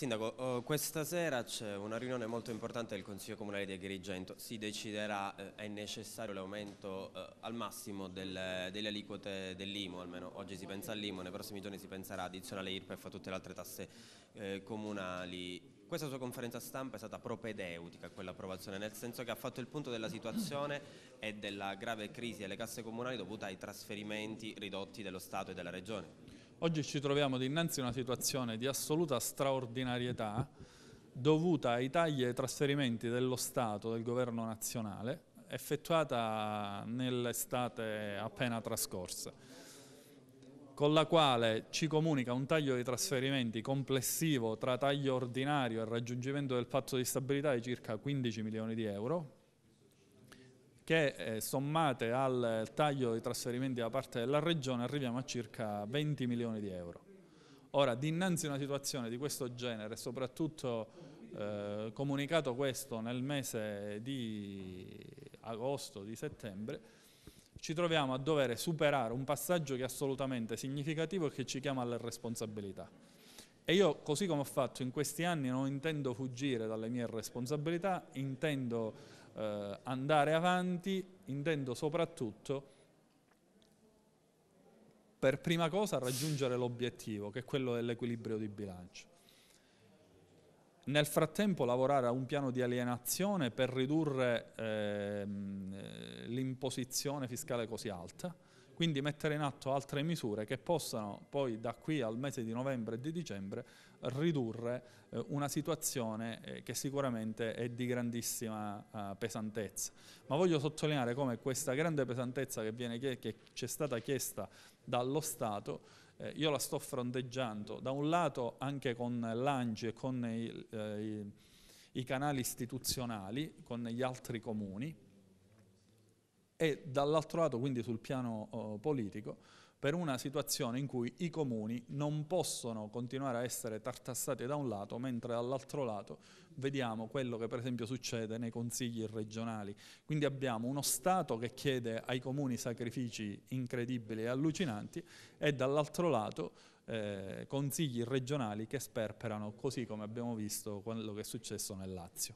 Sindaco, eh, questa sera c'è una riunione molto importante del Consiglio Comunale di Agrigento. Si deciderà, eh, è necessario l'aumento eh, al massimo del, delle aliquote dell'IMO, almeno oggi si pensa all'IMO, nei prossimi giorni si penserà addizionale IRPEF a tutte le altre tasse comunali. Questa sua conferenza stampa è stata propedeutica a quell'approvazione, nel senso che ha fatto il punto della situazione e della grave crisi delle casse comunali dovuta ai trasferimenti ridotti dello Stato e della Regione. Oggi ci troviamo dinanzi a una situazione di assoluta straordinarietà dovuta ai tagli e ai trasferimenti dello Stato, del governo nazionale, effettuata nell'estate appena trascorsa, con la quale ci comunica un taglio di trasferimenti complessivo tra taglio ordinario e raggiungimento del patto di stabilità di circa 15 milioni di euro, che eh, sommate al taglio dei trasferimenti da parte della Regione arriviamo a circa 20 milioni di euro. Ora, dinanzi a una situazione di questo genere, soprattutto eh, comunicato questo nel mese di agosto, di settembre, ci troviamo a dover superare un passaggio che è assolutamente significativo e che ci chiama alle responsabilità. E io, così come ho fatto in questi anni, non intendo fuggire dalle mie responsabilità, intendo eh, andare avanti, intendo soprattutto per prima cosa raggiungere l'obiettivo, che è quello dell'equilibrio di bilancio. Nel frattempo lavorare a un piano di alienazione per ridurre ehm, l'imposizione fiscale così alta, quindi mettere in atto altre misure che possano poi da qui al mese di novembre e di dicembre ridurre eh, una situazione eh, che sicuramente è di grandissima eh, pesantezza. Ma voglio sottolineare come questa grande pesantezza che ci è stata chiesta dallo Stato eh, io la sto fronteggiando da un lato anche con l'ANGI e con i, eh, i, i canali istituzionali, con gli altri comuni, e dall'altro lato, quindi sul piano eh, politico, per una situazione in cui i comuni non possono continuare a essere tartassati da un lato, mentre dall'altro lato vediamo quello che per esempio succede nei consigli regionali. Quindi abbiamo uno Stato che chiede ai comuni sacrifici incredibili e allucinanti e dall'altro lato eh, consigli regionali che sperperano, così come abbiamo visto quello che è successo nel Lazio.